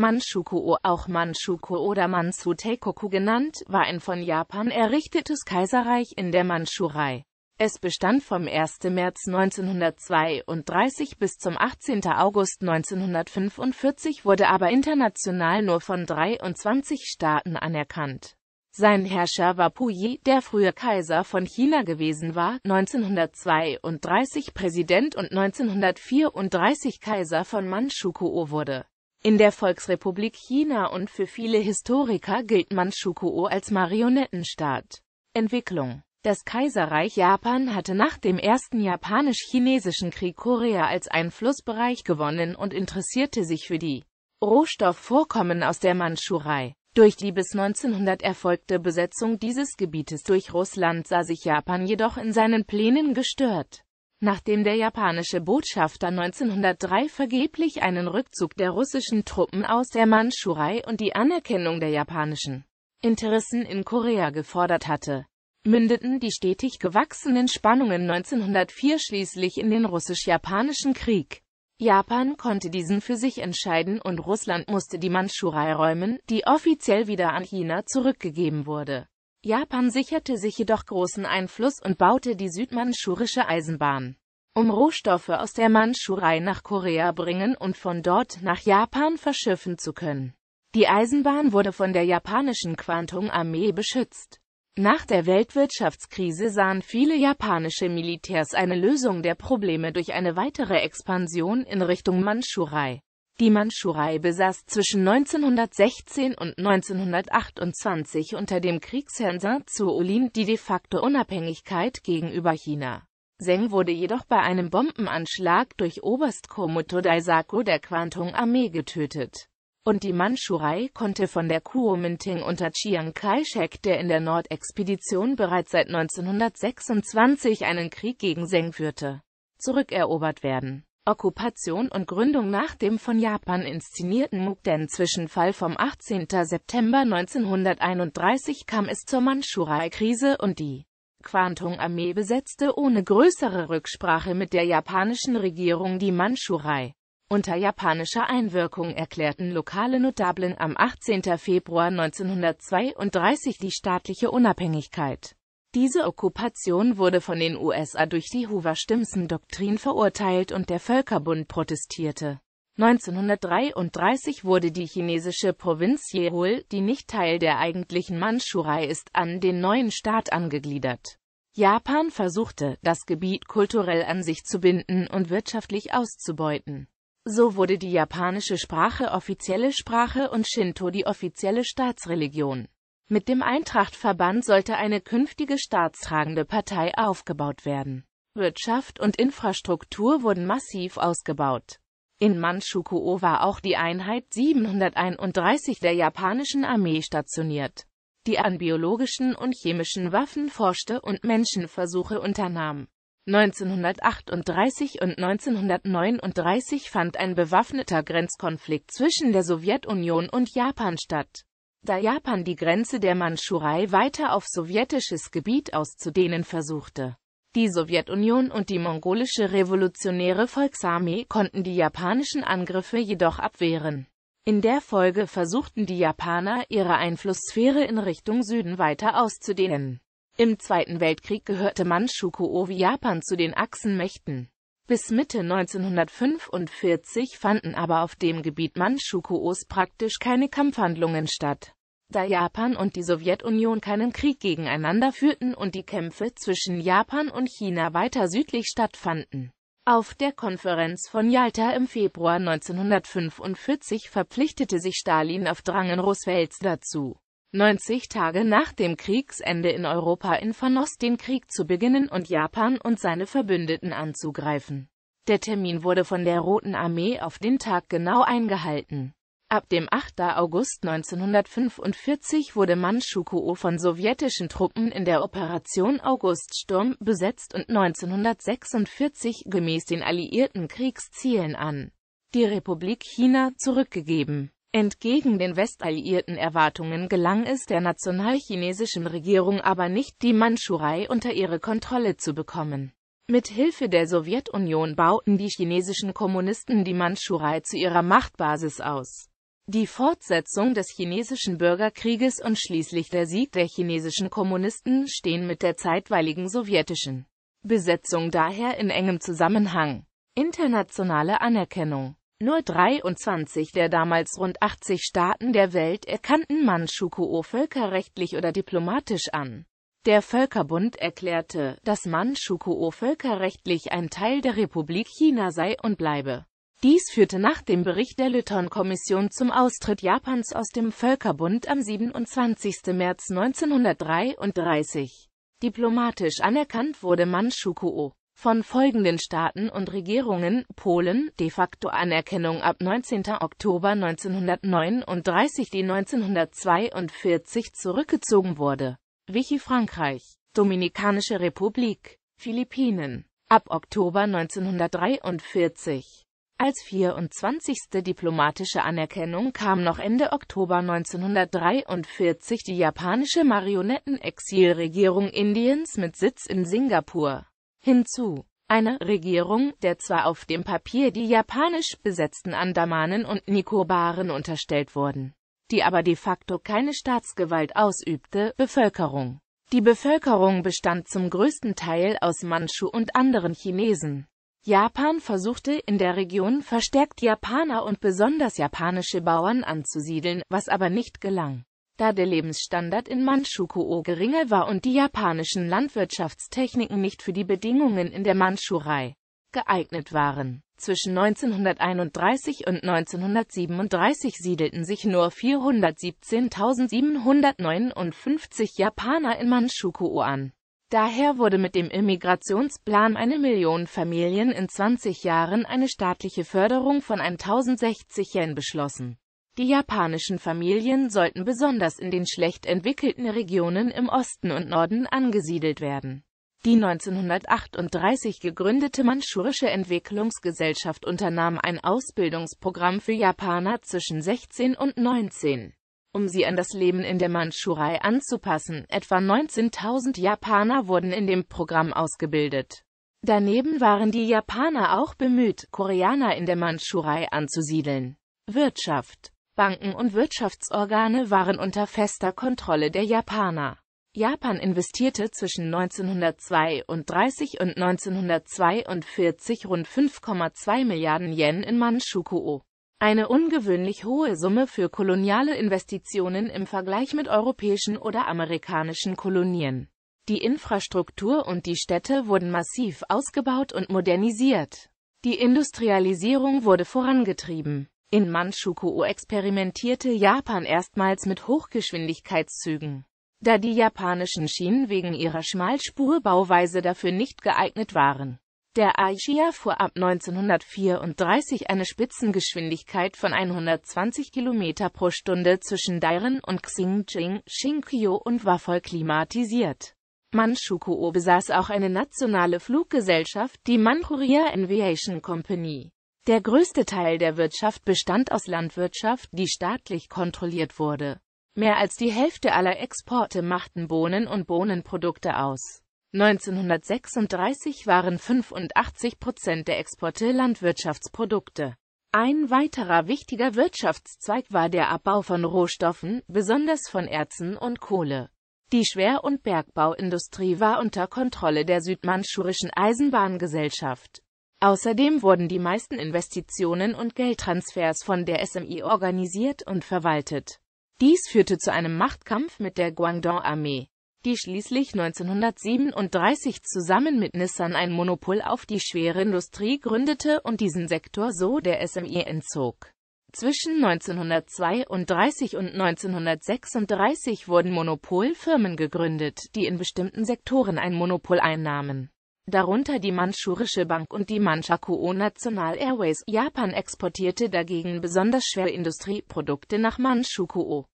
Manchukuo, auch Manchukuo oder Manzuteikoku genannt, war ein von Japan errichtetes Kaiserreich in der Manchurei. Es bestand vom 1. März 1932 bis zum 18. August 1945, wurde aber international nur von 23 Staaten anerkannt. Sein Herrscher war Puyi, der früher Kaiser von China gewesen war, 1932 Präsident und 1934 Kaiser von Manchukuo wurde. In der Volksrepublik China und für viele Historiker gilt Manchukuo als Marionettenstaat. Entwicklung Das Kaiserreich Japan hatte nach dem Ersten Japanisch-Chinesischen Krieg Korea als Einflussbereich gewonnen und interessierte sich für die Rohstoffvorkommen aus der Manchurei. Durch die bis 1900 erfolgte Besetzung dieses Gebietes durch Russland sah sich Japan jedoch in seinen Plänen gestört. Nachdem der japanische Botschafter 1903 vergeblich einen Rückzug der russischen Truppen aus der Mandschurei und die Anerkennung der japanischen Interessen in Korea gefordert hatte, mündeten die stetig gewachsenen Spannungen 1904 schließlich in den russisch-japanischen Krieg. Japan konnte diesen für sich entscheiden und Russland musste die Mandschurei räumen, die offiziell wieder an China zurückgegeben wurde. Japan sicherte sich jedoch großen Einfluss und baute die Südmanschurische Eisenbahn. Um Rohstoffe aus der Manschurei nach Korea bringen und von dort nach Japan verschiffen zu können. Die Eisenbahn wurde von der japanischen Quantung-Armee beschützt. Nach der Weltwirtschaftskrise sahen viele japanische Militärs eine Lösung der Probleme durch eine weitere Expansion in Richtung Manschurei. Die Mandschurei besaß zwischen 1916 und 1928 unter dem Kriegsherrn Sun tzu die de facto Unabhängigkeit gegenüber China. Seng wurde jedoch bei einem Bombenanschlag durch Oberst Komoto Daisaku der Kwantung-Armee getötet. Und die Mandschurei konnte von der Kuomintang unter Chiang Kai-shek, der in der Nordexpedition bereits seit 1926 einen Krieg gegen Seng führte, zurückerobert werden. Okkupation und Gründung nach dem von Japan inszenierten Mukden-Zwischenfall vom 18. September 1931 kam es zur manschurei krise und die Kwantung-Armee besetzte ohne größere Rücksprache mit der japanischen Regierung die Manschurei. Unter japanischer Einwirkung erklärten lokale Notablen am 18. Februar 1932 die staatliche Unabhängigkeit. Diese Okkupation wurde von den USA durch die Hoover-Stimson-Doktrin verurteilt und der Völkerbund protestierte. 1933 wurde die chinesische Provinz Jehol, die nicht Teil der eigentlichen Mandschurei ist, an den neuen Staat angegliedert. Japan versuchte, das Gebiet kulturell an sich zu binden und wirtschaftlich auszubeuten. So wurde die japanische Sprache offizielle Sprache und Shinto die offizielle Staatsreligion. Mit dem Eintrachtverband sollte eine künftige staatstragende Partei aufgebaut werden. Wirtschaft und Infrastruktur wurden massiv ausgebaut. In Manchukuo war auch die Einheit 731 der japanischen Armee stationiert, die an biologischen und chemischen Waffen forschte und Menschenversuche unternahm. 1938 und 1939 fand ein bewaffneter Grenzkonflikt zwischen der Sowjetunion und Japan statt. Da Japan die Grenze der Mandschurei weiter auf sowjetisches Gebiet auszudehnen versuchte. Die Sowjetunion und die mongolische Revolutionäre Volksarmee konnten die japanischen Angriffe jedoch abwehren. In der Folge versuchten die Japaner, ihre Einflusssphäre in Richtung Süden weiter auszudehnen. Im Zweiten Weltkrieg gehörte Mandschukuo wie Japan zu den Achsenmächten. Bis Mitte 1945 fanden aber auf dem Gebiet Manchukuos praktisch keine Kampfhandlungen statt. Da Japan und die Sowjetunion keinen Krieg gegeneinander führten und die Kämpfe zwischen Japan und China weiter südlich stattfanden. Auf der Konferenz von Yalta im Februar 1945 verpflichtete sich Stalin auf Drangen Roosevelts dazu, 90 Tage nach dem Kriegsende in Europa in Vernoss den Krieg zu beginnen und Japan und seine Verbündeten anzugreifen. Der Termin wurde von der Roten Armee auf den Tag genau eingehalten. Ab dem 8. August 1945 wurde Manchukuo von sowjetischen Truppen in der Operation Auguststurm besetzt und 1946 gemäß den alliierten Kriegszielen an die Republik China zurückgegeben Entgegen den westalliierten Erwartungen gelang es der nationalchinesischen Regierung aber nicht, die Mandschurei unter ihre Kontrolle zu bekommen. Mit Hilfe der Sowjetunion bauten die chinesischen Kommunisten die Mandschurei zu ihrer Machtbasis aus. Die Fortsetzung des chinesischen Bürgerkrieges und schließlich der Sieg der chinesischen Kommunisten stehen mit der zeitweiligen sowjetischen Besetzung daher in engem Zusammenhang. Internationale Anerkennung nur 23 der damals rund 80 Staaten der Welt erkannten Manchukuo völkerrechtlich oder diplomatisch an. Der Völkerbund erklärte, dass Manchukuo völkerrechtlich ein Teil der Republik China sei und bleibe. Dies führte nach dem Bericht der Lytton-Kommission zum Austritt Japans aus dem Völkerbund am 27. März 1933. Diplomatisch anerkannt wurde Manchukuo von folgenden Staaten und Regierungen Polen de facto Anerkennung ab 19. Oktober 1939, die 1942 zurückgezogen wurde. Vichy Frankreich, Dominikanische Republik, Philippinen ab Oktober 1943. Als 24. diplomatische Anerkennung kam noch Ende Oktober 1943 die japanische Marionettenexilregierung Indiens mit Sitz in Singapur hinzu. Eine Regierung, der zwar auf dem Papier die japanisch besetzten Andamanen und Nikobaren unterstellt wurden, die aber de facto keine Staatsgewalt ausübte, Bevölkerung. Die Bevölkerung bestand zum größten Teil aus Manchu und anderen Chinesen. Japan versuchte in der Region verstärkt Japaner und besonders japanische Bauern anzusiedeln, was aber nicht gelang da der Lebensstandard in Manchukuo geringer war und die japanischen Landwirtschaftstechniken nicht für die Bedingungen in der Manchurei geeignet waren. Zwischen 1931 und 1937 siedelten sich nur 417.759 Japaner in Manchukuo an. Daher wurde mit dem Immigrationsplan eine Million Familien in 20 Jahren eine staatliche Förderung von 1060 Yen beschlossen. Die japanischen Familien sollten besonders in den schlecht entwickelten Regionen im Osten und Norden angesiedelt werden. Die 1938 gegründete Manschurische Entwicklungsgesellschaft unternahm ein Ausbildungsprogramm für Japaner zwischen 16 und 19. Um sie an das Leben in der Mandschurei anzupassen, etwa 19.000 Japaner wurden in dem Programm ausgebildet. Daneben waren die Japaner auch bemüht, Koreaner in der Mandschurei anzusiedeln. Wirtschaft Banken und Wirtschaftsorgane waren unter fester Kontrolle der Japaner. Japan investierte zwischen 1932 und 1942 rund 5,2 Milliarden Yen in Manchukuo. Eine ungewöhnlich hohe Summe für koloniale Investitionen im Vergleich mit europäischen oder amerikanischen Kolonien. Die Infrastruktur und die Städte wurden massiv ausgebaut und modernisiert. Die Industrialisierung wurde vorangetrieben. In Manchukuo experimentierte Japan erstmals mit Hochgeschwindigkeitszügen. Da die japanischen Schienen wegen ihrer Schmalspurbauweise dafür nicht geeignet waren. Der Aishia fuhr ab 1934 eine Spitzengeschwindigkeit von 120 km pro Stunde zwischen Dairen und Xinjiang, Shinkyo und war voll klimatisiert. Manchukuo besaß auch eine nationale Fluggesellschaft, die Manchuria Aviation Company. Der größte Teil der Wirtschaft bestand aus Landwirtschaft, die staatlich kontrolliert wurde. Mehr als die Hälfte aller Exporte machten Bohnen und Bohnenprodukte aus. 1936 waren 85 Prozent der Exporte Landwirtschaftsprodukte. Ein weiterer wichtiger Wirtschaftszweig war der Abbau von Rohstoffen, besonders von Erzen und Kohle. Die Schwer- und Bergbauindustrie war unter Kontrolle der südmanschurischen Eisenbahngesellschaft. Außerdem wurden die meisten Investitionen und Geldtransfers von der SMI organisiert und verwaltet. Dies führte zu einem Machtkampf mit der Guangdong-Armee, die schließlich 1937 zusammen mit Nissan ein Monopol auf die schwere Industrie gründete und diesen Sektor so der SMI entzog. Zwischen 1932 und 1936 wurden Monopolfirmen gegründet, die in bestimmten Sektoren ein Monopol einnahmen darunter die Mandschurische Bank und die Manchakuo National Airways. Japan exportierte dagegen besonders schwere Industrieprodukte nach Mandschukuo